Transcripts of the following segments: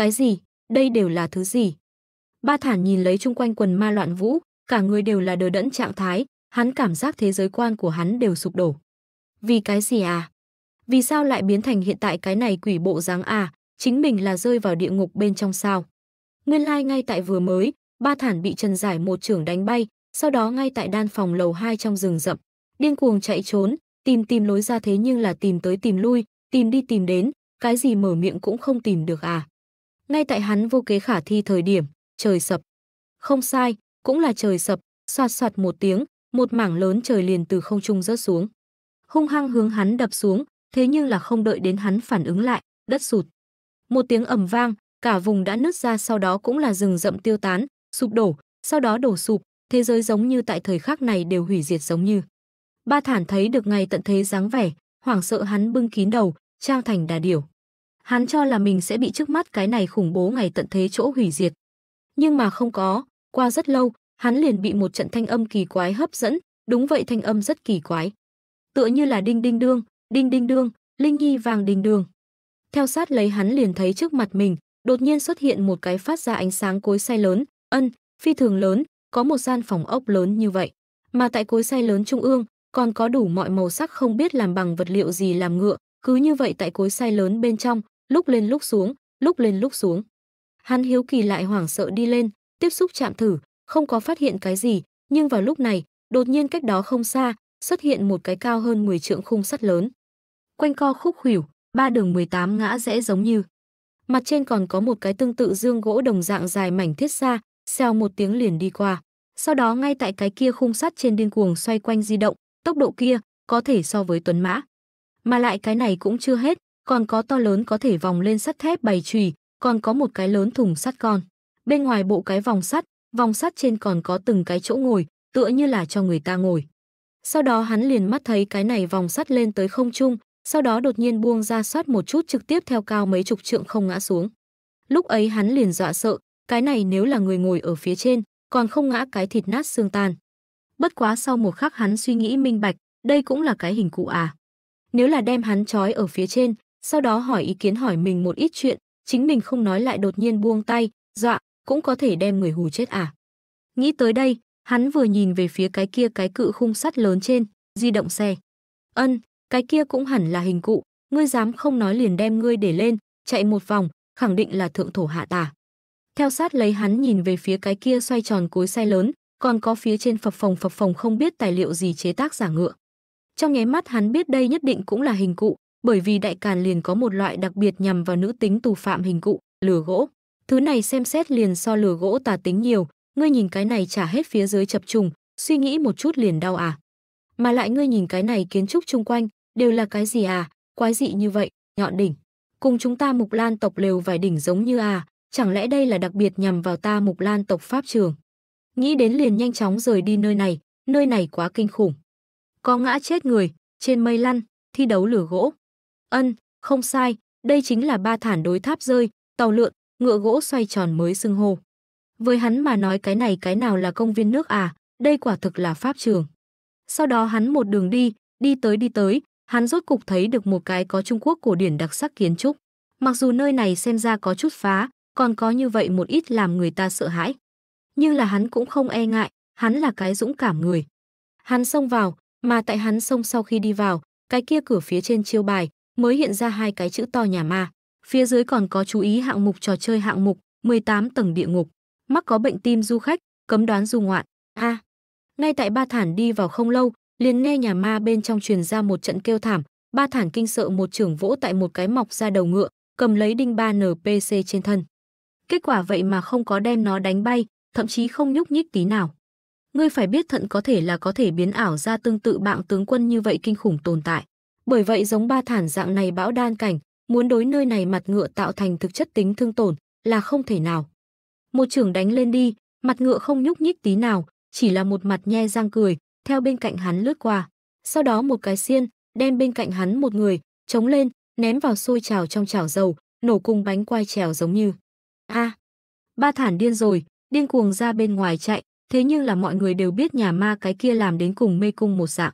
Cái gì? Đây đều là thứ gì? Ba thản nhìn lấy chung quanh quần ma loạn vũ, cả người đều là đờ đẫn trạng thái, hắn cảm giác thế giới quan của hắn đều sụp đổ. Vì cái gì à? Vì sao lại biến thành hiện tại cái này quỷ bộ dáng à? Chính mình là rơi vào địa ngục bên trong sao? Nguyên lai like ngay tại vừa mới, ba thản bị Trần Giải một trưởng đánh bay, sau đó ngay tại đan phòng lầu 2 trong rừng rậm, điên cuồng chạy trốn, tìm tìm lối ra thế nhưng là tìm tới tìm lui, tìm đi tìm đến, cái gì mở miệng cũng không tìm được à? Ngay tại hắn vô kế khả thi thời điểm, trời sập. Không sai, cũng là trời sập, soạt soạt một tiếng, một mảng lớn trời liền từ không trung rớt xuống. Hung hăng hướng hắn đập xuống, thế nhưng là không đợi đến hắn phản ứng lại, đất sụt. Một tiếng ầm vang, cả vùng đã nứt ra sau đó cũng là rừng rậm tiêu tán, sụp đổ, sau đó đổ sụp, thế giới giống như tại thời khắc này đều hủy diệt giống như. Ba thản thấy được ngày tận thế dáng vẻ, hoảng sợ hắn bưng kín đầu, trang thành đà điểu. Hắn cho là mình sẽ bị trước mắt cái này khủng bố ngày tận thế chỗ hủy diệt. Nhưng mà không có, qua rất lâu, hắn liền bị một trận thanh âm kỳ quái hấp dẫn, đúng vậy thanh âm rất kỳ quái. Tựa như là đinh đinh đương, đinh đinh đương, linh nhi vàng đinh đương. Theo sát lấy hắn liền thấy trước mặt mình, đột nhiên xuất hiện một cái phát ra ánh sáng cối xay lớn, ân, phi thường lớn, có một gian phòng ốc lớn như vậy. Mà tại cối xay lớn trung ương, còn có đủ mọi màu sắc không biết làm bằng vật liệu gì làm ngựa, cứ như vậy tại cối xay lớn bên trong, lúc lên lúc xuống, lúc lên lúc xuống. Hắn hiếu kỳ lại hoảng sợ đi lên, tiếp xúc chạm thử, không có phát hiện cái gì, nhưng vào lúc này, đột nhiên cách đó không xa, xuất hiện một cái cao hơn 10 trượng khung sắt lớn. Quanh co khúc khuỷu, ba đường 18 ngã rẽ giống như. Mặt trên còn có một cái tương tự dương gỗ đồng dạng dài mảnh thiết xa, xèo một tiếng liền đi qua. Sau đó ngay tại cái kia khung sắt trên điên cuồng xoay quanh di động, tốc độ kia có thể so với tuấn mã. Mà lại cái này cũng chưa hết, còn có to lớn có thể vòng lên sắt thép bày chùy, còn có một cái lớn thùng sắt con. Bên ngoài bộ cái vòng sắt, vòng sắt trên còn có từng cái chỗ ngồi, tựa như là cho người ta ngồi. Sau đó hắn liền mắt thấy cái này vòng sắt lên tới không trung, sau đó đột nhiên buông ra soát một chút trực tiếp theo cao mấy chục trượng không ngã xuống. Lúc ấy hắn liền dọa sợ, cái này nếu là người ngồi ở phía trên, còn không ngã cái thịt nát xương tan. Bất quá sau một khắc hắn suy nghĩ minh bạch, đây cũng là cái hình cụ à. Nếu là đem hắn trói ở phía trên, sau đó hỏi ý kiến hỏi mình một ít chuyện, chính mình không nói lại đột nhiên buông tay, dọa, dạ, cũng có thể đem người hù chết à. Nghĩ tới đây, hắn vừa nhìn về phía cái kia cái cự khung sắt lớn trên, di động xe. Ân, cái kia cũng hẳn là hình cụ, ngươi dám không nói liền đem ngươi để lên, chạy một vòng, khẳng định là thượng thổ hạ tả. Theo sát lấy hắn nhìn về phía cái kia xoay tròn cối xe lớn, còn có phía trên phập phòng phập phòng không biết tài liệu gì chế tác giả ngựa. Trong nháy mắt hắn biết đây nhất định cũng là hình cụ, bởi vì đại càn liền có một loại đặc biệt nhằm vào nữ tính tù phạm hình cụ, lửa gỗ. Thứ này xem xét liền so lửa gỗ tà tính nhiều, ngươi nhìn cái này trả hết phía dưới chập trùng, suy nghĩ một chút liền đau à. Mà lại ngươi nhìn cái này kiến trúc chung quanh, đều là cái gì à, quái dị như vậy, nhọn đỉnh. Cùng chúng ta mục lan tộc lều vài đỉnh giống như à, chẳng lẽ đây là đặc biệt nhằm vào ta mục lan tộc pháp trường. Nghĩ đến liền nhanh chóng rời đi nơi này, nơi này quá kinh khủng. Có ngã chết người, trên mây lăn, thi đấu lửa gỗ. Ân, không sai, đây chính là ba thản đối tháp rơi, tàu lượn, ngựa gỗ xoay tròn mới xưng hô. Với hắn mà nói cái này cái nào là công viên nước à, đây quả thực là pháp trường. Sau đó hắn một đường đi, đi tới đi tới, hắn rốt cục thấy được một cái có Trung Quốc cổ điển đặc sắc kiến trúc. Mặc dù nơi này xem ra có chút phá, còn có như vậy một ít làm người ta sợ hãi. Nhưng là hắn cũng không e ngại, hắn là cái dũng cảm người. Hắn xông vào, mà tại hắn xông sau khi đi vào, cái kia cửa phía trên chiêu bài, mới hiện ra hai cái chữ to nhà ma. Phía dưới còn có chú ý hạng mục trò chơi hạng mục 18 tầng địa ngục. Mắc có bệnh tim du khách, cấm đoán du ngoạn. A. À, ngay tại Ba Thản đi vào không lâu, liền nghe nhà ma bên trong truyền ra một trận kêu thảm, Ba Thản kinh sợ một trưởng vỗ tại một cái mọc ra đầu ngựa, cầm lấy đinh ba NPC trên thân. Kết quả vậy mà không có đem nó đánh bay, thậm chí không nhúc nhích tí nào. Ngươi phải biết thận có thể là có thể biến ảo ra tương tự bạn tướng quân như vậy kinh khủng tồn tại. Bởi vậy giống ba thản dạng này bão đan cảnh, muốn đối nơi này mặt ngựa tạo thành thực chất tính thương tổn là không thể nào. Một trưởng đánh lên đi, mặt ngựa không nhúc nhích tí nào, chỉ là một mặt nhe răng cười, theo bên cạnh hắn lướt qua. Sau đó một cái xiên, đem bên cạnh hắn một người, chống lên, ném vào xôi trào trong chảo dầu, nổ cùng bánh quay trèo giống như. a ba thản điên rồi, điên cuồng ra bên ngoài chạy, thế nhưng là mọi người đều biết nhà ma cái kia làm đến cùng mê cung một dạng.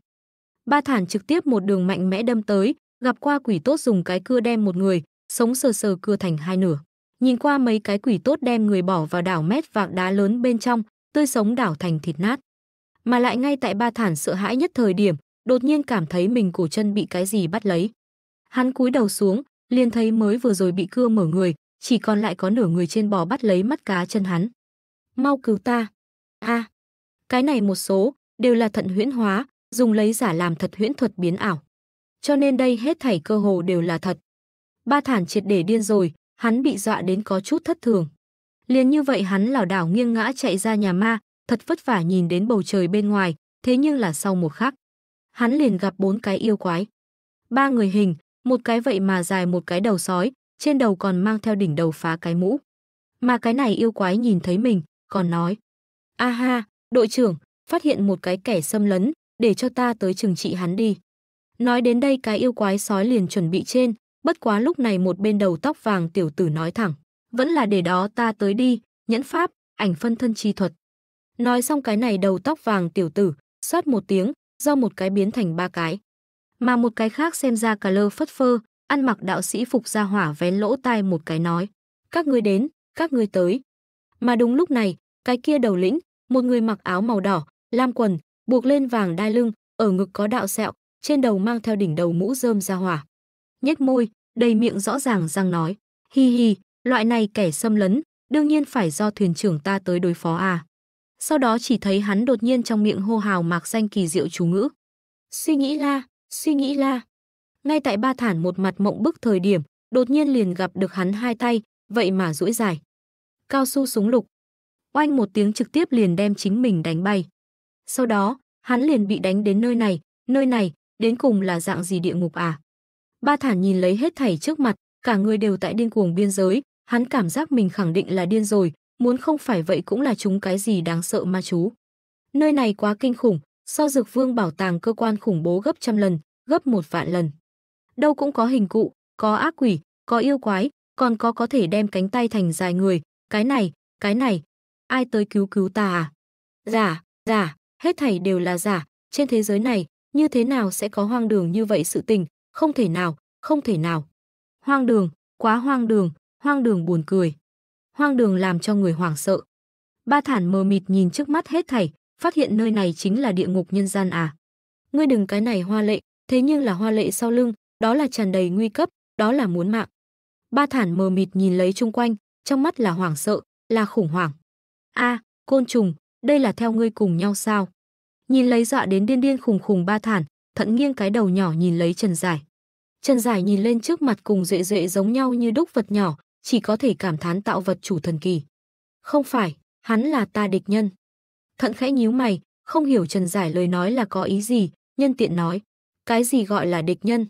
Ba thản trực tiếp một đường mạnh mẽ đâm tới, gặp qua quỷ tốt dùng cái cưa đem một người, sống sờ sờ cưa thành hai nửa. Nhìn qua mấy cái quỷ tốt đem người bỏ vào đảo mét vạc đá lớn bên trong, tươi sống đảo thành thịt nát. Mà lại ngay tại ba thản sợ hãi nhất thời điểm, đột nhiên cảm thấy mình cổ chân bị cái gì bắt lấy. Hắn cúi đầu xuống, liền thấy mới vừa rồi bị cưa mở người, chỉ còn lại có nửa người trên bò bắt lấy mắt cá chân hắn. Mau cứu ta. a cái này một số, đều là thận huyễn hóa, dùng lấy giả làm thật huyễn thuật biến ảo. Cho nên đây hết thảy cơ hồ đều là thật. Ba thản triệt để điên rồi, hắn bị dọa đến có chút thất thường. Liền như vậy hắn lảo đảo nghiêng ngã chạy ra nhà ma, thật vất vả nhìn đến bầu trời bên ngoài, thế nhưng là sau một khắc. Hắn liền gặp bốn cái yêu quái. Ba người hình, một cái vậy mà dài một cái đầu sói, trên đầu còn mang theo đỉnh đầu phá cái mũ. Mà cái này yêu quái nhìn thấy mình, còn nói. a ha đội trưởng, phát hiện một cái kẻ xâm lấn, để cho ta tới trừng trị hắn đi. Nói đến đây cái yêu quái sói liền chuẩn bị trên, bất quá lúc này một bên đầu tóc vàng tiểu tử nói thẳng, vẫn là để đó ta tới đi, nhẫn pháp, ảnh phân thân chi thuật. Nói xong cái này đầu tóc vàng tiểu tử, xót một tiếng, do một cái biến thành ba cái. Mà một cái khác xem ra cà lơ phất phơ, ăn mặc đạo sĩ phục ra hỏa vén lỗ tai một cái nói. Các ngươi đến, các ngươi tới. Mà đúng lúc này, cái kia đầu lĩnh, một người mặc áo màu đỏ, lam quần, buộc lên vàng đai lưng, ở ngực có đạo sẹo, trên đầu mang theo đỉnh đầu mũ rơm ra hỏa. Nhếch môi, đầy miệng rõ ràng răng nói, hi hi, loại này kẻ xâm lấn, đương nhiên phải do thuyền trưởng ta tới đối phó à. Sau đó chỉ thấy hắn đột nhiên trong miệng hô hào mạc danh kỳ diệu chú ngữ. Suy nghĩ la, suy nghĩ la. Ngay tại ba thản một mặt mộng bức thời điểm, đột nhiên liền gặp được hắn hai tay, vậy mà duỗi dài. Cao su súng lục. Oanh một tiếng trực tiếp liền đem chính mình đánh bay. Sau đó, hắn liền bị đánh đến nơi này, nơi này, đến cùng là dạng gì địa ngục à? Ba thản nhìn lấy hết thảy trước mặt, cả người đều tại điên cuồng biên giới, hắn cảm giác mình khẳng định là điên rồi, muốn không phải vậy cũng là chúng cái gì đáng sợ ma chú. Nơi này quá kinh khủng, so dược vương bảo tàng cơ quan khủng bố gấp trăm lần, gấp một vạn lần. Đâu cũng có hình cụ, có ác quỷ, có yêu quái, còn có có thể đem cánh tay thành dài người, cái này, cái này, ai tới cứu cứu ta à? Giả, dạ, giả, dạ hết thảy đều là giả, trên thế giới này, như thế nào sẽ có hoang đường như vậy sự tình, không thể nào, không thể nào. Hoang đường, quá hoang đường, hoang đường buồn cười. Hoang đường làm cho người hoảng sợ. Ba thản mờ mịt nhìn trước mắt hết thảy, phát hiện nơi này chính là địa ngục nhân gian à. Ngươi đừng cái này hoa lệ, thế nhưng là hoa lệ sau lưng, đó là tràn đầy nguy cấp, đó là muốn mạng. Ba thản mờ mịt nhìn lấy chung quanh, trong mắt là hoảng sợ, là khủng hoảng. A, côn trùng, đây là theo ngươi cùng nhau sao? Nhìn lấy dọa đến điên điên khùng khùng ba thản, thận nghiêng cái đầu nhỏ nhìn lấy Trần Giải. Trần Giải nhìn lên trước mặt cùng duệ duệ giống nhau như đúc vật nhỏ, chỉ có thể cảm thán tạo vật chủ thần kỳ. Không phải, hắn là ta địch nhân. Thận khẽ nhíu mày, không hiểu Trần Giải lời nói là có ý gì, nhân tiện nói. Cái gì gọi là địch nhân?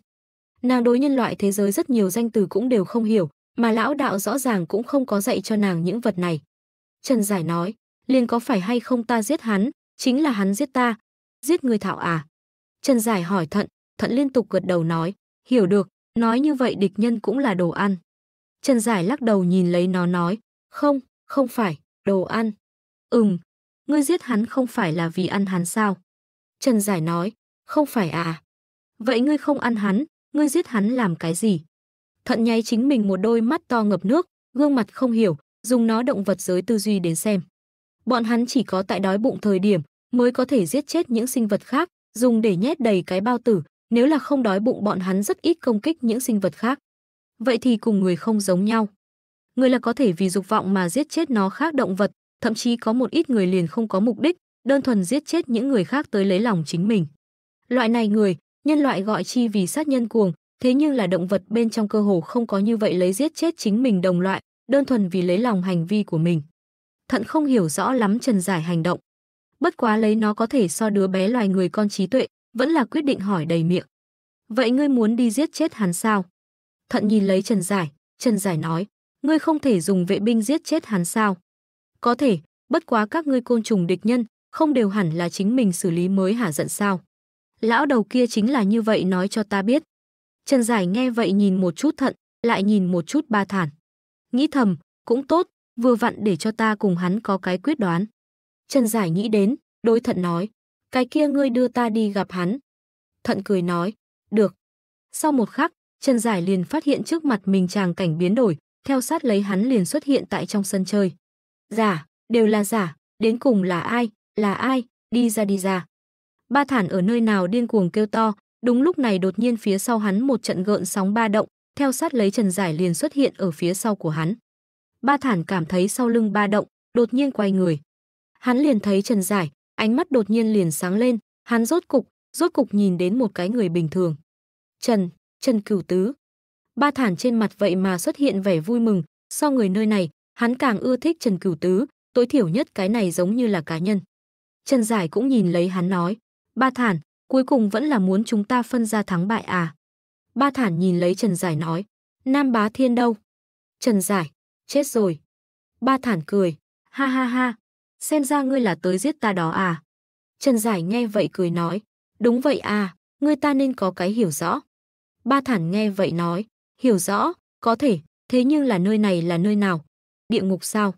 Nàng đối nhân loại thế giới rất nhiều danh từ cũng đều không hiểu, mà lão đạo rõ ràng cũng không có dạy cho nàng những vật này. Trần Giải nói, liền có phải hay không ta giết hắn, chính là hắn giết ta. Giết người thạo à? Trần Giải hỏi Thận, Thận liên tục gật đầu nói, hiểu được, nói như vậy địch nhân cũng là đồ ăn. Trần Giải lắc đầu nhìn lấy nó nói, không, không phải, đồ ăn. Ừm, ngươi giết hắn không phải là vì ăn hắn sao? Trần Giải nói, không phải à. Vậy ngươi không ăn hắn, ngươi giết hắn làm cái gì? Thận nháy chính mình một đôi mắt to ngập nước, gương mặt không hiểu, dùng nó động vật giới tư duy đến xem bọn hắn chỉ có tại đói bụng thời điểm mới có thể giết chết những sinh vật khác, dùng để nhét đầy cái bao tử, nếu là không đói bụng bọn hắn rất ít công kích những sinh vật khác. Vậy thì cùng người không giống nhau. Người là có thể vì dục vọng mà giết chết nó khác động vật, thậm chí có một ít người liền không có mục đích, đơn thuần giết chết những người khác tới lấy lòng chính mình. Loại này người, nhân loại gọi chi vì sát nhân cuồng, thế nhưng là động vật bên trong cơ hồ không có như vậy lấy giết chết chính mình đồng loại, đơn thuần vì lấy lòng hành vi của mình thận không hiểu rõ lắm Trần Giải hành động. Bất quá lấy nó có thể so đứa bé loài người con trí tuệ, vẫn là quyết định hỏi đầy miệng. Vậy ngươi muốn đi giết chết hắn sao? Thận nhìn lấy Trần Giải, Trần Giải nói, ngươi không thể dùng vệ binh giết chết hắn sao? Có thể, bất quá các ngươi côn trùng địch nhân, không đều hẳn là chính mình xử lý mới hả giận sao? Lão đầu kia chính là như vậy nói cho ta biết. Trần Giải nghe vậy nhìn một chút thận, lại nhìn một chút ba thản. Nghĩ thầm, cũng tốt, vừa vặn để cho ta cùng hắn có cái quyết đoán. Trần Giải nghĩ đến, đối thận nói, cái kia ngươi đưa ta đi gặp hắn. Thận cười nói, được. Sau một khắc, Trần Giải liền phát hiện trước mặt mình chàng cảnh biến đổi, theo sát lấy hắn liền xuất hiện tại trong sân chơi. Giả, đều là giả, đến cùng là ai, là ai, đi ra đi ra. Ba thản ở nơi nào điên cuồng kêu to, đúng lúc này đột nhiên phía sau hắn một trận gợn sóng ba động, theo sát lấy Trần Giải liền xuất hiện ở phía sau của hắn. Ba thản cảm thấy sau lưng ba động, đột nhiên quay người. Hắn liền thấy Trần Giải, ánh mắt đột nhiên liền sáng lên, hắn rốt cục, rốt cục nhìn đến một cái người bình thường. Trần, Trần Cửu Tứ. Ba thản trên mặt vậy mà xuất hiện vẻ vui mừng, so người nơi này, hắn càng ưa thích Trần Cửu Tứ, tối thiểu nhất cái này giống như là cá nhân. Trần Giải cũng nhìn lấy hắn nói, ba thản, cuối cùng vẫn là muốn chúng ta phân ra thắng bại à. Ba thản nhìn lấy Trần Giải nói, Nam Bá Thiên đâu? Trần Giải, chết rồi. Ba thản cười, ha ha ha, xem ra ngươi là tới giết ta đó à. Trần Giải nghe vậy cười nói, đúng vậy à, ngươi ta nên có cái hiểu rõ. Ba thản nghe vậy nói, hiểu rõ, có thể, thế nhưng là nơi này là nơi nào? Địa ngục sao?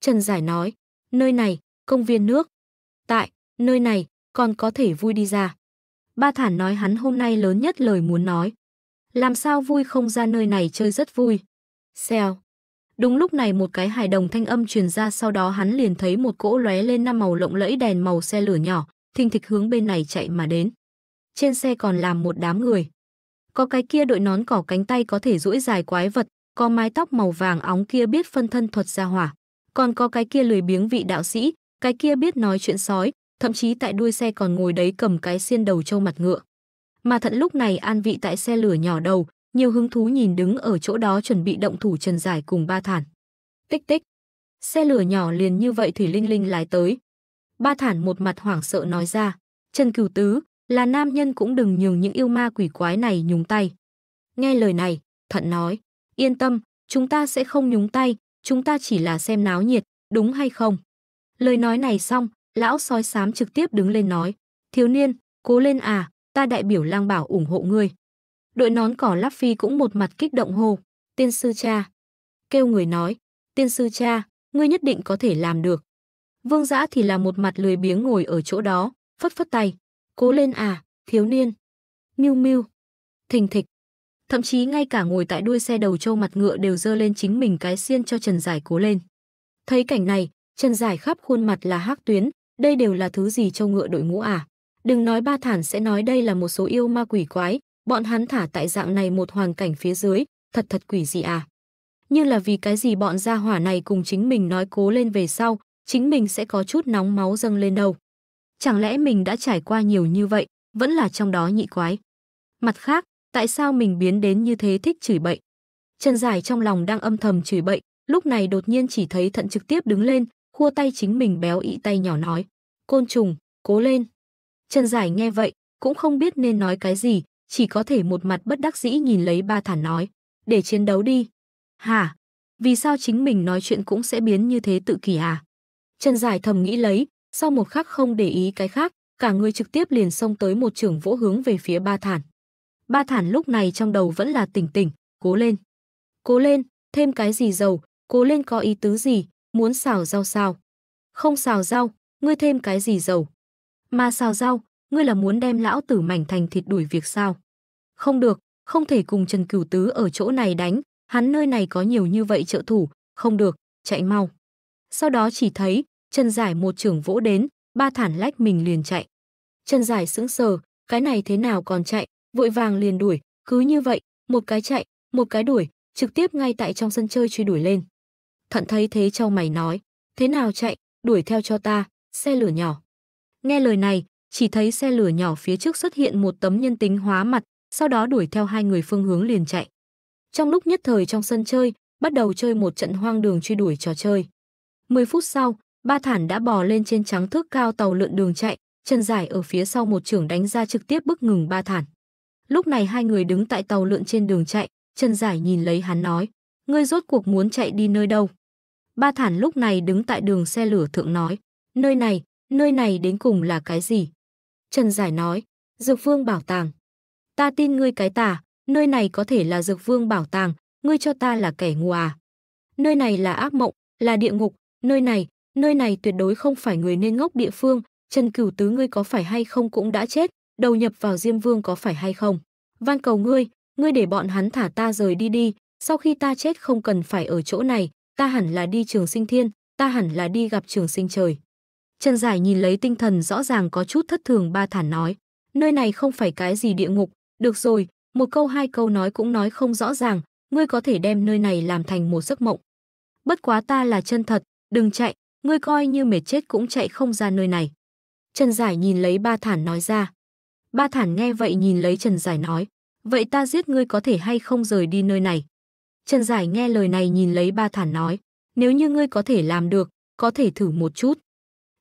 Trần Giải nói, nơi này, công viên nước. Tại, nơi này, còn có thể vui đi ra. Ba thản nói hắn hôm nay lớn nhất lời muốn nói. Làm sao vui không ra nơi này chơi rất vui. Xèo. Đúng lúc này một cái hài đồng thanh âm truyền ra sau đó hắn liền thấy một cỗ lóe lên năm màu lộng lẫy đèn màu xe lửa nhỏ, thình thịch hướng bên này chạy mà đến. Trên xe còn làm một đám người. Có cái kia đội nón cỏ cánh tay có thể duỗi dài quái vật, có mái tóc màu vàng óng kia biết phân thân thuật ra hỏa. Còn có cái kia lười biếng vị đạo sĩ, cái kia biết nói chuyện sói, thậm chí tại đuôi xe còn ngồi đấy cầm cái xiên đầu trâu mặt ngựa. Mà thận lúc này an vị tại xe lửa nhỏ đầu, nhiều hứng thú nhìn đứng ở chỗ đó chuẩn bị động thủ Trần Giải cùng Ba Thản. Tích tích. Xe lửa nhỏ liền như vậy Thủy Linh Linh lái tới. Ba Thản một mặt hoảng sợ nói ra, Trần Cửu Tứ, là nam nhân cũng đừng nhường những yêu ma quỷ quái này nhúng tay. Nghe lời này, Thận nói, yên tâm, chúng ta sẽ không nhúng tay, chúng ta chỉ là xem náo nhiệt, đúng hay không? Lời nói này xong, lão sói xám trực tiếp đứng lên nói, thiếu niên, cố lên à, ta đại biểu lang bảo ủng hộ ngươi. Đội nón cỏ lắp phi cũng một mặt kích động hô, tiên sư cha. Kêu người nói, tiên sư cha, ngươi nhất định có thể làm được. Vương giã thì là một mặt lười biếng ngồi ở chỗ đó, phất phất tay. Cố lên à, thiếu niên. Miu miu. Thình thịch. Thậm chí ngay cả ngồi tại đuôi xe đầu trâu mặt ngựa đều dơ lên chính mình cái xiên cho Trần Giải cố lên. Thấy cảnh này, Trần Giải khắp khuôn mặt là hắc tuyến, đây đều là thứ gì trâu ngựa đội ngũ à. Đừng nói ba thản sẽ nói đây là một số yêu ma quỷ quái, bọn hắn thả tại dạng này một hoàn cảnh phía dưới, thật thật quỷ gì à. như là vì cái gì bọn gia hỏa này cùng chính mình nói cố lên về sau, chính mình sẽ có chút nóng máu dâng lên đâu. Chẳng lẽ mình đã trải qua nhiều như vậy, vẫn là trong đó nhị quái. Mặt khác, tại sao mình biến đến như thế thích chửi bậy? Trần Giải trong lòng đang âm thầm chửi bậy, lúc này đột nhiên chỉ thấy thận trực tiếp đứng lên, khua tay chính mình béo ị tay nhỏ nói. Côn trùng, cố lên. Trần Giải nghe vậy, cũng không biết nên nói cái gì, chỉ có thể một mặt bất đắc dĩ nhìn lấy ba thản nói, để chiến đấu đi. Hả? Vì sao chính mình nói chuyện cũng sẽ biến như thế tự kỳ à? Trần Giải thầm nghĩ lấy, sau một khắc không để ý cái khác, cả người trực tiếp liền xông tới một trường vỗ hướng về phía ba thản. Ba thản lúc này trong đầu vẫn là tỉnh tỉnh, cố lên. Cố lên, thêm cái gì dầu, cố lên có ý tứ gì, muốn xào rau sao? Không xào rau, ngươi thêm cái gì dầu? Mà xào rau, ngươi là muốn đem lão tử mảnh thành thịt đuổi việc sao? Không được, không thể cùng Trần Cửu Tứ ở chỗ này đánh, hắn nơi này có nhiều như vậy trợ thủ, không được, chạy mau. Sau đó chỉ thấy, Trần Giải một trưởng vỗ đến, ba thản lách mình liền chạy. Trần Giải sững sờ, cái này thế nào còn chạy, vội vàng liền đuổi, cứ như vậy, một cái chạy, một cái đuổi, trực tiếp ngay tại trong sân chơi truy đuổi lên. Thận thấy thế châu mày nói, thế nào chạy, đuổi theo cho ta, xe lửa nhỏ. Nghe lời này, chỉ thấy xe lửa nhỏ phía trước xuất hiện một tấm nhân tính hóa mặt, sau đó đuổi theo hai người phương hướng liền chạy. Trong lúc nhất thời trong sân chơi, bắt đầu chơi một trận hoang đường truy đuổi trò chơi. 10 phút sau, ba thản đã bò lên trên trắng thước cao tàu lượn đường chạy, Trần Giải ở phía sau một trưởng đánh ra trực tiếp bức ngừng ba thản. Lúc này hai người đứng tại tàu lượn trên đường chạy, Trần Giải nhìn lấy hắn nói, ngươi rốt cuộc muốn chạy đi nơi đâu? Ba thản lúc này đứng tại đường xe lửa thượng nói, nơi này, nơi này đến cùng là cái gì? Trần Giải nói, Dược Vương bảo tàng. Ta tin ngươi cái tà, nơi này có thể là Dược Vương bảo tàng, ngươi cho ta là kẻ ngu à. Nơi này là ác mộng, là địa ngục, nơi này, nơi này tuyệt đối không phải người nên ngốc địa phương, Trần Cửu Tứ ngươi có phải hay không cũng đã chết, đầu nhập vào Diêm Vương có phải hay không. Van cầu ngươi, ngươi để bọn hắn thả ta rời đi đi, sau khi ta chết không cần phải ở chỗ này, ta hẳn là đi trường sinh thiên, ta hẳn là đi gặp trường sinh trời. Trần Giải nhìn lấy tinh thần rõ ràng có chút thất thường ba thản nói, nơi này không phải cái gì địa ngục, được rồi, một câu hai câu nói cũng nói không rõ ràng, ngươi có thể đem nơi này làm thành một giấc mộng. Bất quá ta là chân thật, đừng chạy, ngươi coi như mệt chết cũng chạy không ra nơi này. Trần Giải nhìn lấy ba thản nói ra. Ba thản nghe vậy nhìn lấy Trần Giải nói, vậy ta giết ngươi có thể hay không rời đi nơi này. Trần Giải nghe lời này nhìn lấy ba thản nói, nếu như ngươi có thể làm được, có thể thử một chút.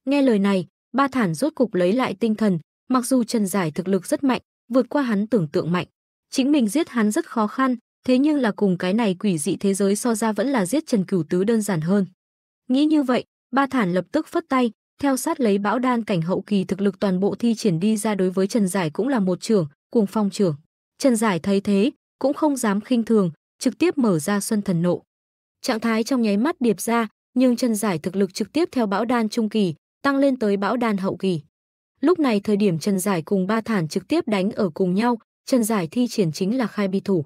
Nghe lời này, Ba Thản rốt cục lấy lại tinh thần, mặc dù Trần Giải thực lực rất mạnh, vượt qua hắn tưởng tượng mạnh. Chính mình giết hắn rất khó khăn, thế nhưng là cùng cái này quỷ dị thế giới so ra vẫn là giết Trần Cửu Tứ đơn giản hơn. Nghĩ như vậy, Ba Thản lập tức phất tay, theo sát lấy bão đan cảnh hậu kỳ thực lực toàn bộ thi triển đi ra đối với Trần Giải cũng là một trưởng, cuồng phong trưởng. Trần Giải thấy thế, cũng không dám khinh thường, trực tiếp mở ra xuân thần nộ. Trạng thái trong nháy mắt điệp ra, nhưng Trần Giải thực lực trực tiếp theo bão đan trung kỳ, tăng lên tới bão đan hậu kỳ. Lúc này thời điểm Trần Giải cùng Ba Thản trực tiếp đánh ở cùng nhau, Trần Giải thi triển chính là khai bi thủ.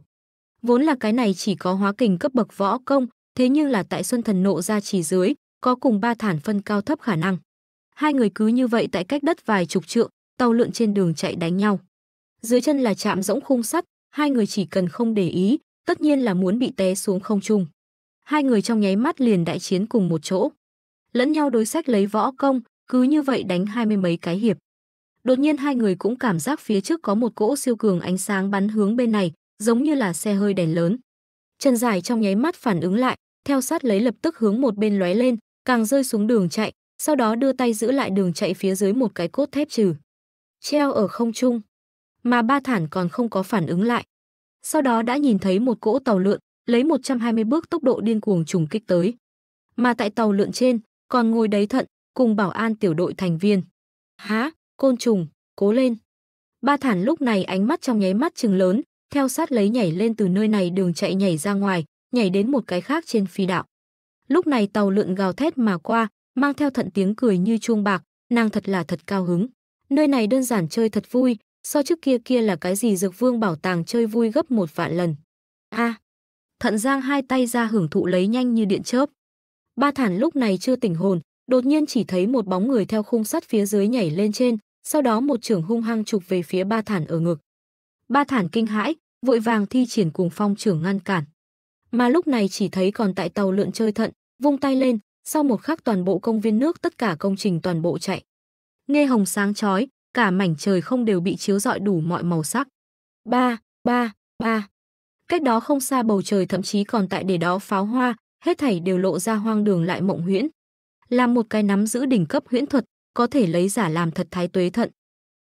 Vốn là cái này chỉ có hóa kình cấp bậc võ công, thế nhưng là tại Xuân Thần Nộ ra chỉ dưới, có cùng Ba Thản phân cao thấp khả năng. Hai người cứ như vậy tại cách đất vài chục trượng, tàu lượn trên đường chạy đánh nhau. Dưới chân là chạm rỗng khung sắt, hai người chỉ cần không để ý, tất nhiên là muốn bị té xuống không trung. Hai người trong nháy mắt liền đại chiến cùng một chỗ lẫn nhau đối sách lấy võ công, cứ như vậy đánh hai mươi mấy cái hiệp. Đột nhiên hai người cũng cảm giác phía trước có một cỗ siêu cường ánh sáng bắn hướng bên này, giống như là xe hơi đèn lớn. Trần Giải trong nháy mắt phản ứng lại, theo sát lấy lập tức hướng một bên lóe lên, càng rơi xuống đường chạy, sau đó đưa tay giữ lại đường chạy phía dưới một cái cốt thép trừ. Treo ở không trung, mà ba thản còn không có phản ứng lại. Sau đó đã nhìn thấy một cỗ tàu lượn, lấy 120 bước tốc độ điên cuồng trùng kích tới. Mà tại tàu lượn trên, còn ngồi đấy thận, cùng bảo an tiểu đội thành viên. Há, côn trùng, cố lên. Ba thản lúc này ánh mắt trong nháy mắt trừng lớn, theo sát lấy nhảy lên từ nơi này đường chạy nhảy ra ngoài, nhảy đến một cái khác trên phi đạo. Lúc này tàu lượn gào thét mà qua, mang theo thận tiếng cười như chuông bạc, nàng thật là thật cao hứng. Nơi này đơn giản chơi thật vui, so trước kia kia là cái gì dược vương bảo tàng chơi vui gấp một vạn lần. A. thận giang hai tay ra hưởng thụ lấy nhanh như điện chớp. Ba thản lúc này chưa tỉnh hồn, đột nhiên chỉ thấy một bóng người theo khung sắt phía dưới nhảy lên trên, sau đó một trưởng hung hăng chụp về phía ba thản ở ngực. Ba thản kinh hãi, vội vàng thi triển cùng phong trưởng ngăn cản. Mà lúc này chỉ thấy còn tại tàu lượn chơi thận, vung tay lên, sau một khắc toàn bộ công viên nước tất cả công trình toàn bộ chạy. Nghe hồng sáng chói, cả mảnh trời không đều bị chiếu rọi đủ mọi màu sắc. Ba, ba, ba. Cách đó không xa bầu trời thậm chí còn tại để đó pháo hoa, hết thảy đều lộ ra hoang đường lại mộng huyễn. làm một cái nắm giữ đỉnh cấp huyễn thuật, có thể lấy giả làm thật thái tuế thận.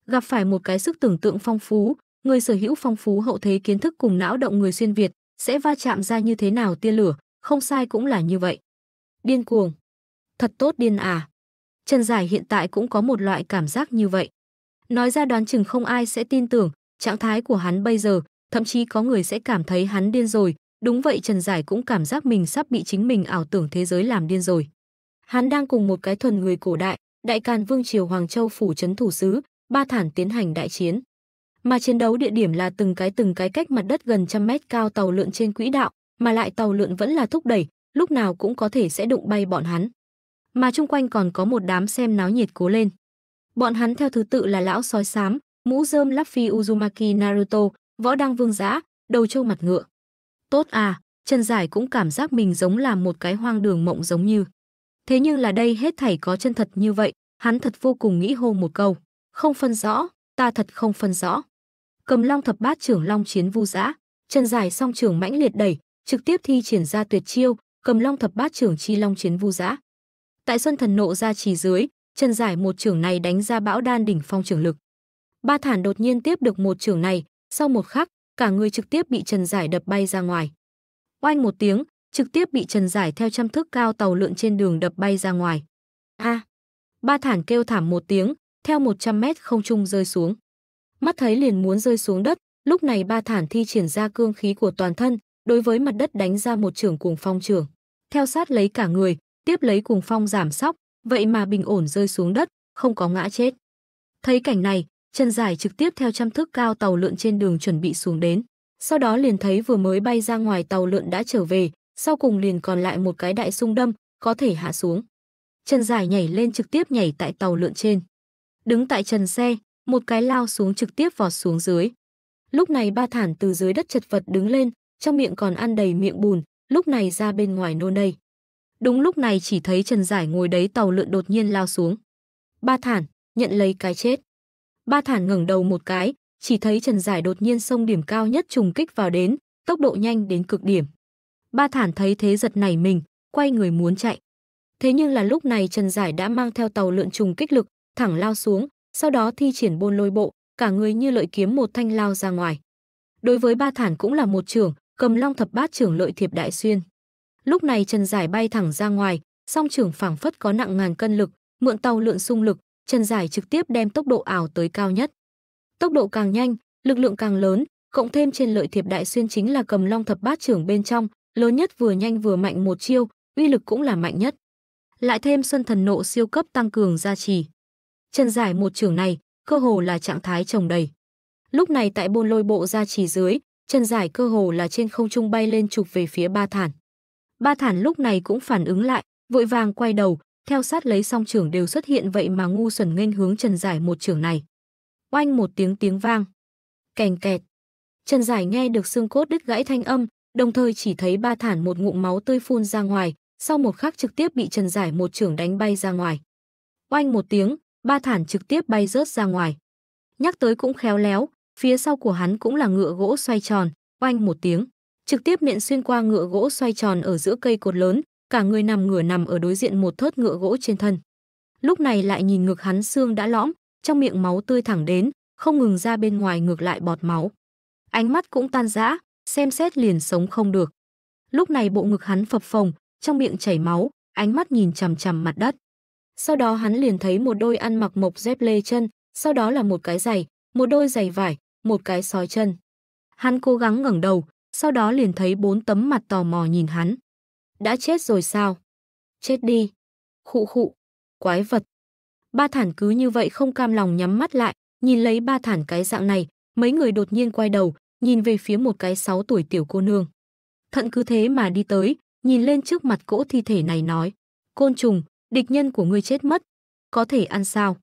Gặp phải một cái sức tưởng tượng phong phú, người sở hữu phong phú hậu thế kiến thức cùng não động người xuyên Việt, sẽ va chạm ra như thế nào tia lửa, không sai cũng là như vậy. Điên cuồng. Thật tốt điên à. Trần Giải hiện tại cũng có một loại cảm giác như vậy. Nói ra đoán chừng không ai sẽ tin tưởng, trạng thái của hắn bây giờ, thậm chí có người sẽ cảm thấy hắn điên rồi, Đúng vậy Trần Giải cũng cảm giác mình sắp bị chính mình ảo tưởng thế giới làm điên rồi. Hắn đang cùng một cái thuần người cổ đại, đại càn vương triều Hoàng Châu phủ trấn thủ sứ, ba thản tiến hành đại chiến. Mà chiến đấu địa điểm là từng cái từng cái cách mặt đất gần trăm mét cao tàu lượn trên quỹ đạo, mà lại tàu lượn vẫn là thúc đẩy, lúc nào cũng có thể sẽ đụng bay bọn hắn. Mà chung quanh còn có một đám xem náo nhiệt cố lên. Bọn hắn theo thứ tự là lão sói xám, mũ rơm Luffy Uzumaki Naruto, võ đăng vương giã, đầu trâu mặt ngựa tốt à, chân dài cũng cảm giác mình giống là một cái hoang đường mộng giống như. Thế nhưng là đây hết thảy có chân thật như vậy, hắn thật vô cùng nghĩ hô một câu, không phân rõ, ta thật không phân rõ. Cầm long thập bát trưởng long chiến vu dã, chân dài song trưởng mãnh liệt đẩy, trực tiếp thi triển ra tuyệt chiêu, cầm long thập bát trưởng chi long chiến vu dã. Tại xuân thần nộ ra trì dưới, chân giải một trưởng này đánh ra bão đan đỉnh phong trưởng lực. Ba thản đột nhiên tiếp được một trưởng này, sau một khắc, cả người trực tiếp bị Trần Giải đập bay ra ngoài. Oanh một tiếng, trực tiếp bị Trần Giải theo trăm thước cao tàu lượn trên đường đập bay ra ngoài. A! À, ba thản kêu thảm một tiếng, theo 100 mét không trung rơi xuống. Mắt thấy liền muốn rơi xuống đất, lúc này ba thản thi triển ra cương khí của toàn thân, đối với mặt đất đánh ra một trường cuồng phong trường. Theo sát lấy cả người, tiếp lấy cuồng phong giảm sóc, vậy mà bình ổn rơi xuống đất, không có ngã chết. Thấy cảnh này, Trần Giải trực tiếp theo trăm thước cao tàu lượn trên đường chuẩn bị xuống đến. Sau đó liền thấy vừa mới bay ra ngoài tàu lượn đã trở về, sau cùng liền còn lại một cái đại sung đâm, có thể hạ xuống. Trần Giải nhảy lên trực tiếp nhảy tại tàu lượn trên. Đứng tại trần xe, một cái lao xuống trực tiếp vọt xuống dưới. Lúc này ba thản từ dưới đất chật vật đứng lên, trong miệng còn ăn đầy miệng bùn, lúc này ra bên ngoài nô nây. Đúng lúc này chỉ thấy Trần Giải ngồi đấy tàu lượn đột nhiên lao xuống. Ba thản, nhận lấy cái chết. Ba thản ngẩng đầu một cái, chỉ thấy Trần Giải đột nhiên xông điểm cao nhất trùng kích vào đến, tốc độ nhanh đến cực điểm. Ba thản thấy thế giật nảy mình, quay người muốn chạy. Thế nhưng là lúc này Trần Giải đã mang theo tàu lượn trùng kích lực, thẳng lao xuống, sau đó thi triển bôn lôi bộ, cả người như lợi kiếm một thanh lao ra ngoài. Đối với ba thản cũng là một trường, cầm long thập bát trưởng lợi thiệp đại xuyên. Lúc này Trần Giải bay thẳng ra ngoài, song trưởng phảng phất có nặng ngàn cân lực, mượn tàu lượn xung lực, Trần Giải trực tiếp đem tốc độ ảo tới cao nhất. Tốc độ càng nhanh, lực lượng càng lớn, cộng thêm trên lợi thiệp đại xuyên chính là cầm long thập bát trưởng bên trong, lớn nhất vừa nhanh vừa mạnh một chiêu, uy lực cũng là mạnh nhất. Lại thêm xuân thần nộ siêu cấp tăng cường gia trì. Trần Giải một trưởng này, cơ hồ là trạng thái trồng đầy. Lúc này tại bôn lôi bộ gia trì dưới, Trần Giải cơ hồ là trên không trung bay lên chụp về phía ba thản. Ba thản lúc này cũng phản ứng lại, vội vàng quay đầu, theo sát lấy song trưởng đều xuất hiện vậy mà ngu xuẩn nghênh hướng Trần Giải một trưởng này. Oanh một tiếng tiếng vang, kèn kẹt. Trần Giải nghe được xương cốt đứt gãy thanh âm, đồng thời chỉ thấy ba thản một ngụm máu tươi phun ra ngoài, sau một khắc trực tiếp bị Trần Giải một trưởng đánh bay ra ngoài. Oanh một tiếng, ba thản trực tiếp bay rớt ra ngoài. Nhắc tới cũng khéo léo, phía sau của hắn cũng là ngựa gỗ xoay tròn, oanh một tiếng, trực tiếp nện xuyên qua ngựa gỗ xoay tròn ở giữa cây cột lớn, cả người nằm ngửa nằm ở đối diện một thớt ngựa gỗ trên thân. Lúc này lại nhìn ngực hắn xương đã lõm, trong miệng máu tươi thẳng đến, không ngừng ra bên ngoài ngược lại bọt máu. Ánh mắt cũng tan rã, xem xét liền sống không được. Lúc này bộ ngực hắn phập phồng, trong miệng chảy máu, ánh mắt nhìn chằm chằm mặt đất. Sau đó hắn liền thấy một đôi ăn mặc mộc dép lê chân, sau đó là một cái giày, một đôi giày vải, một cái sói chân. Hắn cố gắng ngẩng đầu, sau đó liền thấy bốn tấm mặt tò mò nhìn hắn đã chết rồi sao? Chết đi. Khụ khụ. Quái vật. Ba thản cứ như vậy không cam lòng nhắm mắt lại, nhìn lấy ba thản cái dạng này, mấy người đột nhiên quay đầu, nhìn về phía một cái 6 tuổi tiểu cô nương. Thận cứ thế mà đi tới, nhìn lên trước mặt cỗ thi thể này nói. Côn trùng, địch nhân của ngươi chết mất. Có thể ăn sao?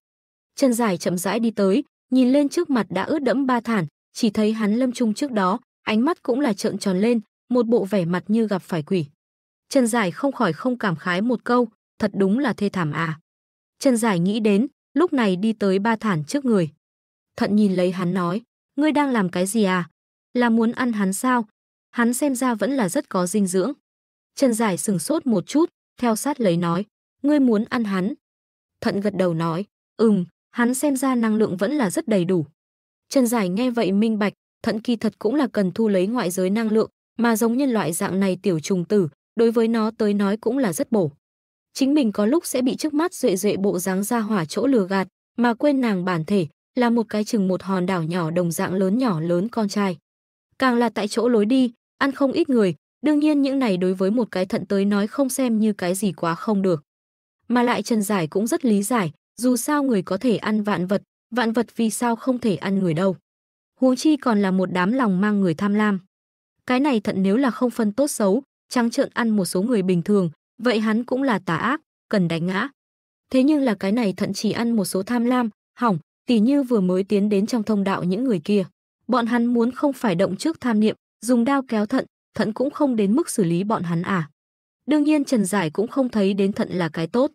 Chân dài chậm rãi đi tới, nhìn lên trước mặt đã ướt đẫm ba thản, chỉ thấy hắn lâm trung trước đó, ánh mắt cũng là trợn tròn lên, một bộ vẻ mặt như gặp phải quỷ. Trần Giải không khỏi không cảm khái một câu, thật đúng là thê thảm à. Trần Giải nghĩ đến, lúc này đi tới ba thản trước người. Thận nhìn lấy hắn nói, ngươi đang làm cái gì à? Là muốn ăn hắn sao? Hắn xem ra vẫn là rất có dinh dưỡng. Trần Giải sừng sốt một chút, theo sát lấy nói, ngươi muốn ăn hắn. Thận gật đầu nói, ừm, hắn xem ra năng lượng vẫn là rất đầy đủ. Trần Giải nghe vậy minh bạch, thận kỳ thật cũng là cần thu lấy ngoại giới năng lượng, mà giống nhân loại dạng này tiểu trùng tử, đối với nó tới nói cũng là rất bổ. Chính mình có lúc sẽ bị trước mắt duệ duệ bộ dáng ra hỏa chỗ lừa gạt, mà quên nàng bản thể, là một cái chừng một hòn đảo nhỏ đồng dạng lớn nhỏ lớn con trai. Càng là tại chỗ lối đi, ăn không ít người, đương nhiên những này đối với một cái thận tới nói không xem như cái gì quá không được. Mà lại Trần Giải cũng rất lý giải, dù sao người có thể ăn vạn vật, vạn vật vì sao không thể ăn người đâu. Huống chi còn là một đám lòng mang người tham lam. Cái này thận nếu là không phân tốt xấu, trắng trợn ăn một số người bình thường, vậy hắn cũng là tà ác, cần đánh ngã. Thế nhưng là cái này thận chỉ ăn một số tham lam, hỏng, tỷ như vừa mới tiến đến trong thông đạo những người kia. Bọn hắn muốn không phải động trước tham niệm, dùng đao kéo thận, thận cũng không đến mức xử lý bọn hắn à. Đương nhiên Trần Giải cũng không thấy đến thận là cái tốt.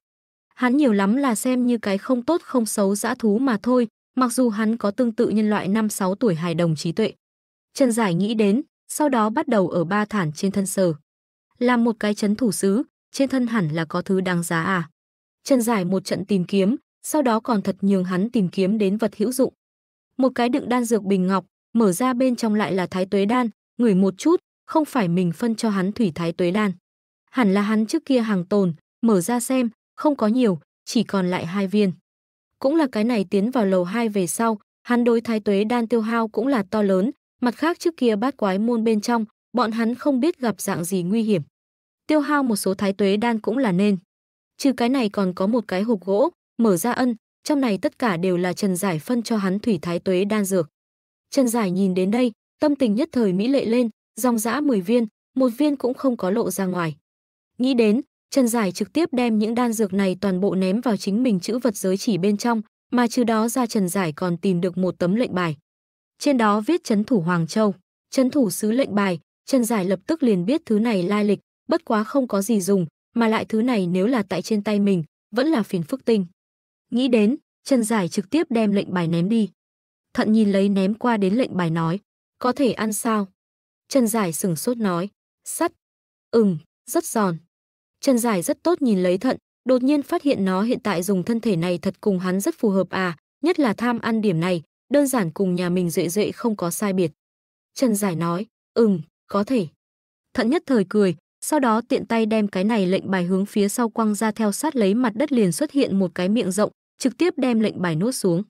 Hắn nhiều lắm là xem như cái không tốt không xấu dã thú mà thôi, mặc dù hắn có tương tự nhân loại 5-6 tuổi hài đồng trí tuệ. Trần Giải nghĩ đến, sau đó bắt đầu ở ba thản trên thân sờ. Làm một cái chấn thủ sứ, trên thân hẳn là có thứ đáng giá à. Trần Giải một trận tìm kiếm, sau đó còn thật nhường hắn tìm kiếm đến vật hữu dụng. Một cái đựng đan dược bình ngọc, mở ra bên trong lại là thái tuế đan, ngửi một chút, không phải mình phân cho hắn thủy thái tuế đan. Hẳn là hắn trước kia hàng tồn, mở ra xem, không có nhiều, chỉ còn lại hai viên. Cũng là cái này tiến vào lầu hai về sau, hắn đối thái tuế đan tiêu hao cũng là to lớn, mặt khác trước kia bát quái môn bên trong, bọn hắn không biết gặp dạng gì nguy hiểm. Tiêu hao một số thái tuế đan cũng là nên. Trừ cái này còn có một cái hộp gỗ, mở ra ân, trong này tất cả đều là Trần Giải phân cho hắn thủy thái tuế đan dược. Trần Giải nhìn đến đây, tâm tình nhất thời mỹ lệ lên, dòng dã 10 viên, một viên cũng không có lộ ra ngoài. Nghĩ đến, Trần Giải trực tiếp đem những đan dược này toàn bộ ném vào chính mình chữ vật giới chỉ bên trong, mà trừ đó ra Trần Giải còn tìm được một tấm lệnh bài. Trên đó viết chấn thủ Hoàng Châu, chấn thủ sứ lệnh bài, Trần Giải lập tức liền biết thứ này lai lịch, bất quá không có gì dùng, mà lại thứ này nếu là tại trên tay mình, vẫn là phiền phức tinh. Nghĩ đến, Trần Giải trực tiếp đem lệnh bài ném đi. Thận nhìn lấy ném qua đến lệnh bài nói, có thể ăn sao? Trần Giải sửng sốt nói, sắt. Ừm, rất giòn. Trần Giải rất tốt nhìn lấy thận, đột nhiên phát hiện nó hiện tại dùng thân thể này thật cùng hắn rất phù hợp à, nhất là tham ăn điểm này, đơn giản cùng nhà mình duệ duệ không có sai biệt. Trần Giải nói, ừm, có thể. Thận nhất thời cười, sau đó tiện tay đem cái này lệnh bài hướng phía sau quăng ra theo sát lấy mặt đất liền xuất hiện một cái miệng rộng, trực tiếp đem lệnh bài nuốt xuống.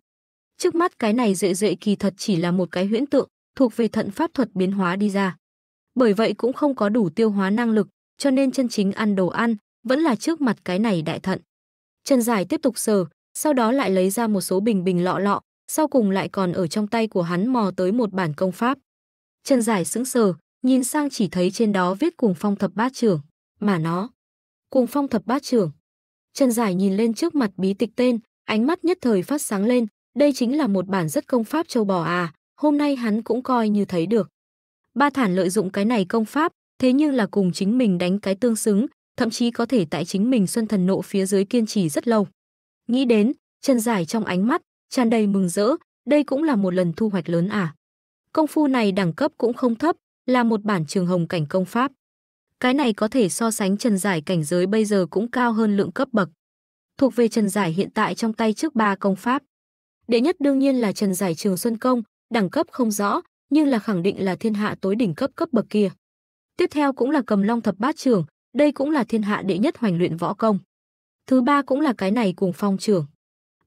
Trước mắt cái này dệ dệ kỳ thật chỉ là một cái huyễn tượng, thuộc về thận pháp thuật biến hóa đi ra. Bởi vậy cũng không có đủ tiêu hóa năng lực, cho nên chân chính ăn đồ ăn vẫn là trước mặt cái này đại thận. Trần Giải tiếp tục sờ, sau đó lại lấy ra một số bình bình lọ lọ, sau cùng lại còn ở trong tay của hắn mò tới một bản công pháp. Trần Giải sững sờ, Nhìn sang chỉ thấy trên đó viết cùng phong thập bát trưởng, mà nó. Cùng phong thập bát trưởng. Trần Giải nhìn lên trước mặt bí tịch tên, ánh mắt nhất thời phát sáng lên, đây chính là một bản rất công pháp châu bò à, hôm nay hắn cũng coi như thấy được. Ba thản lợi dụng cái này công pháp, thế nhưng là cùng chính mình đánh cái tương xứng, thậm chí có thể tại chính mình xuân thần nộ phía dưới kiên trì rất lâu. Nghĩ đến, Trần Giải trong ánh mắt, tràn đầy mừng rỡ, đây cũng là một lần thu hoạch lớn à. Công phu này đẳng cấp cũng không thấp, là một bản trường hồng cảnh công pháp. Cái này có thể so sánh trần giải cảnh giới bây giờ cũng cao hơn lượng cấp bậc. Thuộc về trần giải hiện tại trong tay trước ba công pháp. Đệ nhất đương nhiên là trần giải trường xuân công, đẳng cấp không rõ, nhưng là khẳng định là thiên hạ tối đỉnh cấp cấp bậc kia. Tiếp theo cũng là cầm long thập bát trường, đây cũng là thiên hạ đệ nhất hoành luyện võ công. Thứ ba cũng là cái này cùng phong trường.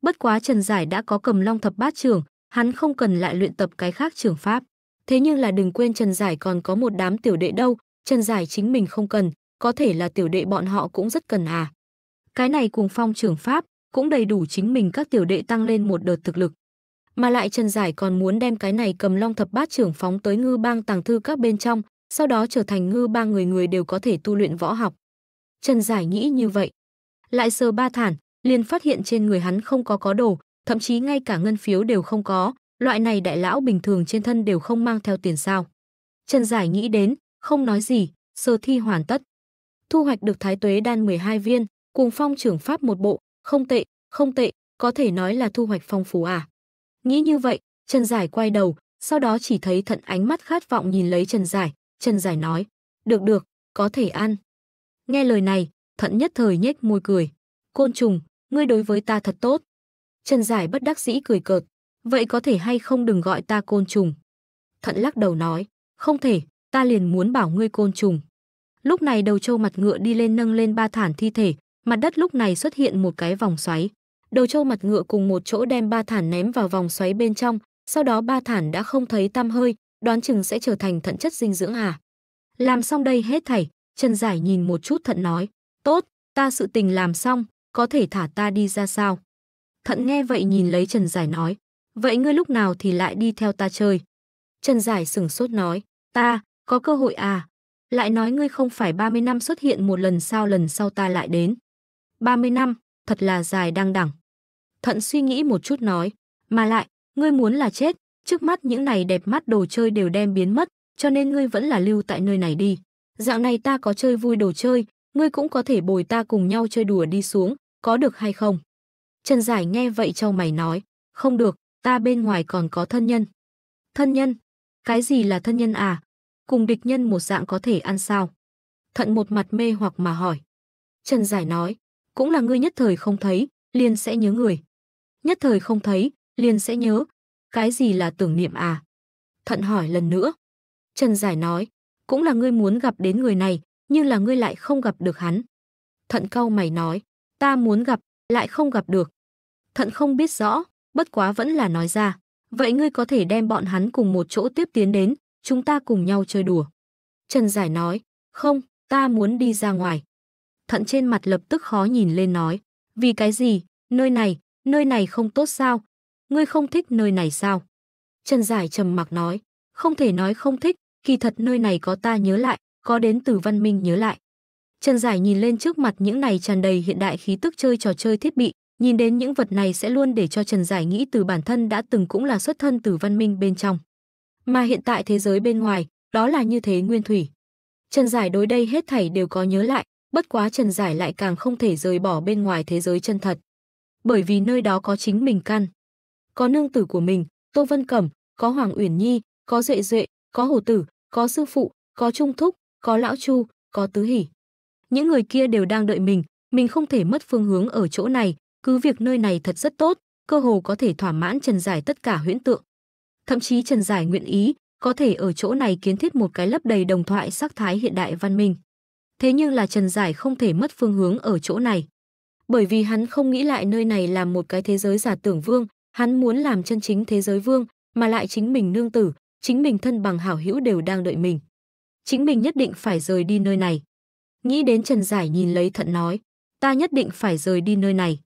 Bất quá Trần Giải đã có cầm long thập bát trường, hắn không cần lại luyện tập cái khác trường pháp. Thế nhưng là đừng quên Trần Giải còn có một đám tiểu đệ đâu, Trần Giải chính mình không cần, có thể là tiểu đệ bọn họ cũng rất cần à. Cái này cùng phong trưởng pháp, cũng đầy đủ chính mình các tiểu đệ tăng lên một đợt thực lực. Mà lại Trần Giải còn muốn đem cái này cầm long thập bát trưởng phóng tới ngư bang tàng thư các bên trong, sau đó trở thành ngư bang người người đều có thể tu luyện võ học. Trần Giải nghĩ như vậy. Lại sờ ba thản, liền phát hiện trên người hắn không có có đồ, thậm chí ngay cả ngân phiếu đều không có, loại này đại lão bình thường trên thân đều không mang theo tiền sao. Trần Giải nghĩ đến, không nói gì, sơ thi hoàn tất. Thu hoạch được thái tuế đan 12 viên, cùng phong trưởng pháp một bộ, không tệ, không tệ, có thể nói là thu hoạch phong phú à. Nghĩ như vậy, Trần Giải quay đầu, sau đó chỉ thấy thận ánh mắt khát vọng nhìn lấy Trần Giải, Trần Giải nói, được được, có thể ăn. Nghe lời này, thận nhất thời nhếch môi cười. Côn trùng, ngươi đối với ta thật tốt. Trần Giải bất đắc dĩ cười cợt, vậy có thể hay không đừng gọi ta côn trùng? Thận lắc đầu nói, không thể, ta liền muốn bảo ngươi côn trùng. Lúc này đầu trâu mặt ngựa đi lên nâng lên ba thản thi thể, mặt đất lúc này xuất hiện một cái vòng xoáy. Đầu trâu mặt ngựa cùng một chỗ đem ba thản ném vào vòng xoáy bên trong, sau đó ba thản đã không thấy tăm hơi, đoán chừng sẽ trở thành thận chất dinh dưỡng à. Làm xong đây hết thảy, Trần Giải nhìn một chút thận nói, tốt, ta sự tình làm xong, có thể thả ta đi ra sao. Thận nghe vậy nhìn lấy Trần Giải nói, vậy ngươi lúc nào thì lại đi theo ta chơi? Trần Giải sửng sốt nói, ta, có cơ hội à? Lại nói ngươi không phải 30 năm xuất hiện một lần sao lần sau ta lại đến. 30 năm, thật là dài đang đẳng. Thận suy nghĩ một chút nói, mà lại, ngươi muốn là chết, trước mắt những này đẹp mắt đồ chơi đều đem biến mất, cho nên ngươi vẫn là lưu tại nơi này đi. Dạo này ta có chơi vui đồ chơi, ngươi cũng có thể bồi ta cùng nhau chơi đùa đi xuống, có được hay không? Trần Giải nghe vậy cho mày nói, không được, ta bên ngoài còn có thân nhân. Thân nhân? Cái gì là thân nhân à? Cùng địch nhân một dạng có thể ăn sao? Thận một mặt mê hoặc mà hỏi. Trần Giải nói, cũng là ngươi nhất thời không thấy, liền sẽ nhớ người. Nhất thời không thấy, liền sẽ nhớ. Cái gì là tưởng niệm à? Thận hỏi lần nữa. Trần Giải nói, cũng là ngươi muốn gặp đến người này, nhưng là ngươi lại không gặp được hắn. Thận cau mày nói, ta muốn gặp, lại không gặp được. Thận không biết rõ, bất quá vẫn là nói ra. Vậy ngươi có thể đem bọn hắn cùng một chỗ tiếp tiến đến, chúng ta cùng nhau chơi đùa. Trần Giải nói, không, ta muốn đi ra ngoài. Thận trên mặt lập tức khó nhìn lên nói, vì cái gì, nơi này, nơi này không tốt sao? Ngươi không thích nơi này sao? Trần Giải trầm mặc nói, không thể nói không thích, kỳ thật nơi này có ta nhớ lại, có đến từ văn minh nhớ lại. Trần Giải nhìn lên trước mặt những này tràn đầy hiện đại khí tức chơi trò chơi thiết bị, Nhìn đến những vật này sẽ luôn để cho Trần Giải nghĩ từ bản thân đã từng cũng là xuất thân từ văn minh bên trong. Mà hiện tại thế giới bên ngoài, đó là như thế nguyên thủy. Trần Giải đối đây hết thảy đều có nhớ lại, bất quá Trần Giải lại càng không thể rời bỏ bên ngoài thế giới chân thật. Bởi vì nơi đó có chính mình căn. Có nương tử của mình, Tô Vân Cẩm, có Hoàng Uyển Nhi, có Duệ Duệ, có Hồ Tử, có Sư Phụ, có Trung Thúc, có Lão Chu, có Tứ Hỷ. Những người kia đều đang đợi mình, mình không thể mất phương hướng ở chỗ này, cứ việc nơi này thật rất tốt, cơ hồ có thể thỏa mãn Trần Giải tất cả huyễn tượng. Thậm chí Trần Giải nguyện ý có thể ở chỗ này kiến thiết một cái lấp đầy đồng thoại sắc thái hiện đại văn minh. Thế nhưng là Trần Giải không thể mất phương hướng ở chỗ này, bởi vì hắn không nghĩ lại nơi này là một cái thế giới giả tưởng vương, hắn muốn làm chân chính thế giới vương, mà lại chính mình nương tử, chính mình thân bằng hảo hữu đều đang đợi mình. Chính mình nhất định phải rời đi nơi này. Nghĩ đến Trần Giải nhìn lấy thận nói, ta nhất định phải rời đi nơi này.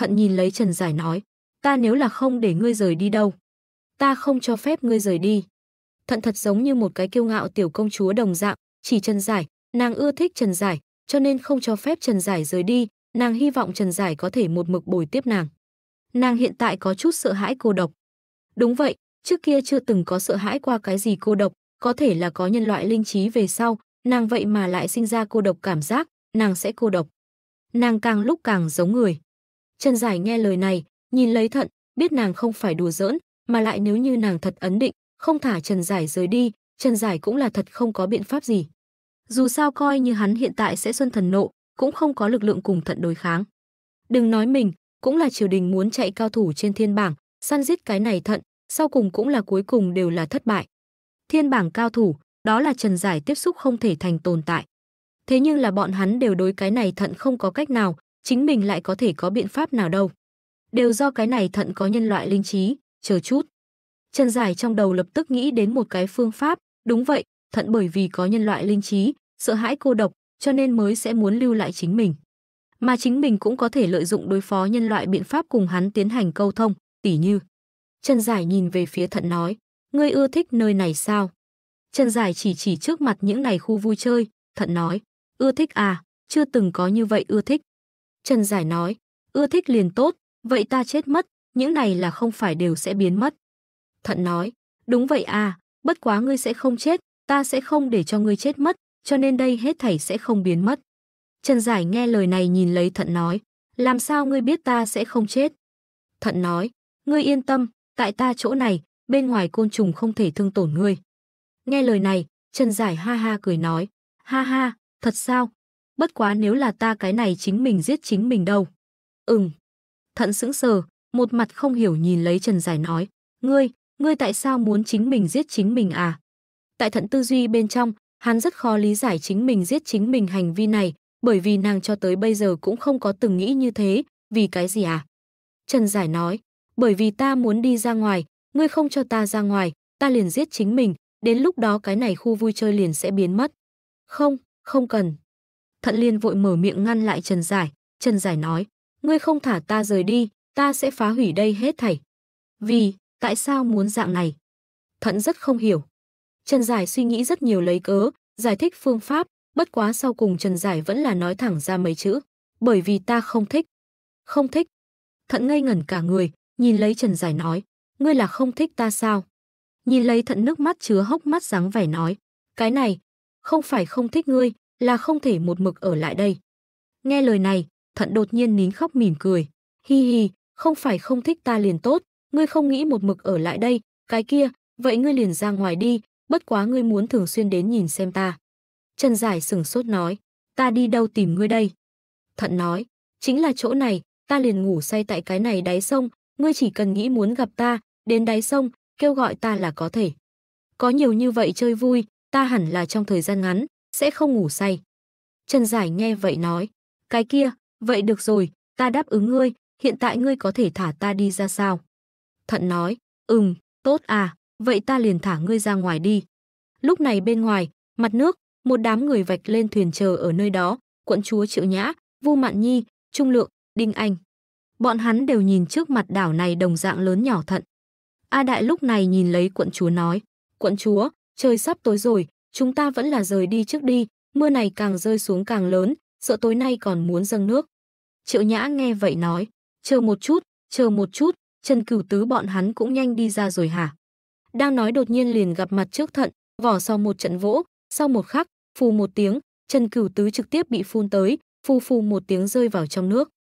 Thận nhìn lấy Trần Giải nói, ta nếu là không để ngươi rời đi đâu. Ta không cho phép ngươi rời đi. Thận thật giống như một cái kiêu ngạo tiểu công chúa đồng dạng, chỉ Trần Giải, nàng ưa thích Trần Giải, cho nên không cho phép Trần Giải rời đi, nàng hy vọng Trần Giải có thể một mực bồi tiếp nàng. Nàng hiện tại có chút sợ hãi cô độc. Đúng vậy, trước kia chưa từng có sợ hãi qua cái gì cô độc, có thể là có nhân loại linh trí về sau, nàng vậy mà lại sinh ra cô độc cảm giác, nàng sẽ cô độc. Nàng càng lúc càng giống người. Trần Giải nghe lời này, nhìn lấy thận, biết nàng không phải đùa giỡn, mà lại nếu như nàng thật ấn định, không thả Trần Giải rời đi, Trần Giải cũng là thật không có biện pháp gì. Dù sao coi như hắn hiện tại sẽ xuân thần nộ, cũng không có lực lượng cùng thận đối kháng. Đừng nói mình, cũng là triều đình muốn chạy cao thủ trên thiên bảng, săn giết cái này thận, sau cùng cũng là cuối cùng đều là thất bại. Thiên bảng cao thủ, đó là Trần Giải tiếp xúc không thể thành tồn tại. Thế nhưng là bọn hắn đều đối cái này thận không có cách nào, chính mình lại có thể có biện pháp nào đâu. Đều do cái này thận có nhân loại linh trí, chờ chút. Trần Giải trong đầu lập tức nghĩ đến một cái phương pháp, đúng vậy, thận bởi vì có nhân loại linh trí, sợ hãi cô độc, cho nên mới sẽ muốn lưu lại chính mình. Mà chính mình cũng có thể lợi dụng đối phó nhân loại biện pháp cùng hắn tiến hành câu thông, tỉ như. Trần Giải nhìn về phía thận nói, ngươi ưa thích nơi này sao? Trần Giải chỉ chỉ trước mặt những này khu vui chơi, thận nói, ưa thích à, chưa từng có như vậy ưa thích. Trần Giải nói, ưa thích liền tốt, vậy ta chết mất, những này là không phải đều sẽ biến mất. Thận nói, đúng vậy à, bất quá ngươi sẽ không chết, ta sẽ không để cho ngươi chết mất, cho nên đây hết thảy sẽ không biến mất. Trần Giải nghe lời này nhìn lấy Thận nói, làm sao ngươi biết ta sẽ không chết? Thận nói, ngươi yên tâm, tại ta chỗ này, bên ngoài côn trùng không thể thương tổn ngươi. Nghe lời này, Trần Giải ha ha cười nói, ha ha, thật sao, bất quá nếu là ta cái này chính mình giết chính mình đâu. Ừm. Thận sững sờ, một mặt không hiểu nhìn lấy Trần Giải nói, ngươi, ngươi tại sao muốn chính mình giết chính mình à? Tại thận tư duy bên trong, hắn rất khó lý giải chính mình giết chính mình hành vi này, bởi vì nàng cho tới bây giờ cũng không có từng nghĩ như thế, vì cái gì à? Trần Giải nói, bởi vì ta muốn đi ra ngoài, ngươi không cho ta ra ngoài, ta liền giết chính mình, đến lúc đó cái này khu vui chơi liền sẽ biến mất. Không, không cần. Thận Liên vội mở miệng ngăn lại Trần Giải, Trần Giải nói, ngươi không thả ta rời đi, ta sẽ phá hủy đây hết thảy. Vì, tại sao muốn dạng này? Thận rất không hiểu. Trần Giải suy nghĩ rất nhiều lấy cớ, giải thích phương pháp, bất quá sau cùng Trần Giải vẫn là nói thẳng ra mấy chữ, bởi vì ta không thích. Không thích. Thận ngây ngẩn cả người, nhìn lấy Trần Giải nói, ngươi là không thích ta sao? Nhìn lấy thận nước mắt chứa hốc mắt dáng vẻ nói, cái này, không phải không thích ngươi, là không thể một mực ở lại đây. Nghe lời này, thận đột nhiên nín khóc mỉm cười. Hi hi, không phải không thích ta liền tốt, ngươi không nghĩ một mực ở lại đây, cái kia, vậy ngươi liền ra ngoài đi, bất quá ngươi muốn thường xuyên đến nhìn xem ta. Trần Giải sừng sốt nói, ta đi đâu tìm ngươi đây? Thận nói, chính là chỗ này, ta liền ngủ say tại cái này đáy sông, ngươi chỉ cần nghĩ muốn gặp ta, đến đáy sông, kêu gọi ta là có thể. Có nhiều như vậy chơi vui, ta hẳn là trong thời gian ngắn, sẽ không ngủ say. Trần Giải nghe vậy nói, cái kia, vậy được rồi, ta đáp ứng ngươi, hiện tại ngươi có thể thả ta đi ra sao? Thận nói, ừm, tốt à, vậy ta liền thả ngươi ra ngoài đi. Lúc này bên ngoài, mặt nước, một đám người vạch lên thuyền chờ ở nơi đó, quận chúa Triệu Nhã, Vu Mạn Nhi, Trung Lượng, Đinh Anh. Bọn hắn đều nhìn trước mặt đảo này đồng dạng lớn nhỏ thận. A Đại lúc này nhìn lấy quận chúa nói, quận chúa, trời sắp tối rồi, chúng ta vẫn là rời đi trước đi, mưa này càng rơi xuống càng lớn, sợ tối nay còn muốn dâng nước. Triệu Nhã nghe vậy nói, chờ một chút, chờ một chút, Trần Cửu Tứ bọn hắn cũng nhanh đi ra rồi hả? Đang nói đột nhiên liền gặp mặt trước thận, vỏ sau một trận vỗ, sau một khắc, phù một tiếng, Trần Cửu Tứ trực tiếp bị phun tới, phù phù một tiếng rơi vào trong nước.